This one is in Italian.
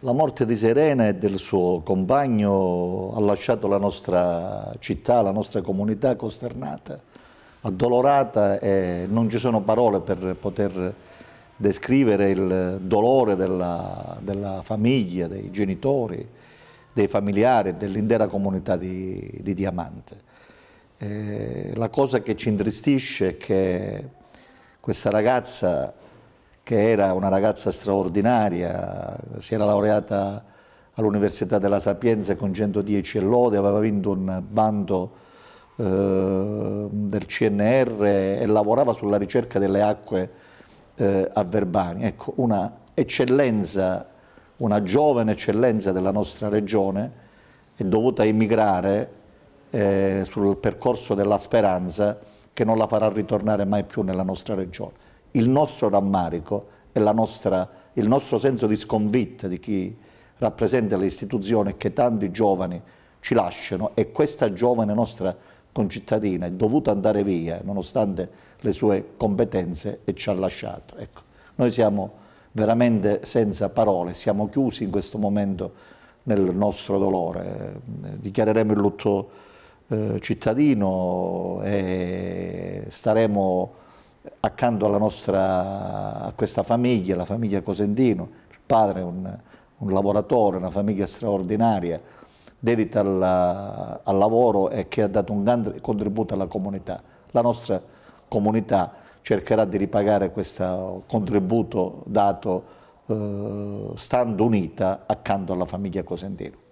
La morte di Serena e del suo compagno ha lasciato la nostra città, la nostra comunità costernata, addolorata e non ci sono parole per poter descrivere il dolore della, della famiglia, dei genitori, dei familiari, e dell'intera comunità di, di Diamante. E eh, la cosa che ci intristisce è che questa ragazza che era una ragazza straordinaria, si era laureata all'Università della Sapienza con 110 e lode, aveva vinto un bando eh, del CNR e lavorava sulla ricerca delle acque eh, a Verbani. Ecco, una eccellenza, una giovane eccellenza della nostra regione è dovuta emigrare eh, sul percorso della speranza che non la farà ritornare mai più nella nostra regione il nostro rammarico e nostra, il nostro senso di sconfitta di chi rappresenta le istituzioni che tanti giovani ci lasciano e questa giovane nostra concittadina è dovuta andare via nonostante le sue competenze e ci ha lasciato. Ecco, noi siamo veramente senza parole, siamo chiusi in questo momento nel nostro dolore. Dichiareremo il lutto eh, cittadino e staremo accanto alla nostra, a questa famiglia, la famiglia Cosentino, il padre è un, un lavoratore, una famiglia straordinaria, dedita alla, al lavoro e che ha dato un grande contributo alla comunità. La nostra comunità cercherà di ripagare questo contributo dato eh, stando unita accanto alla famiglia Cosentino.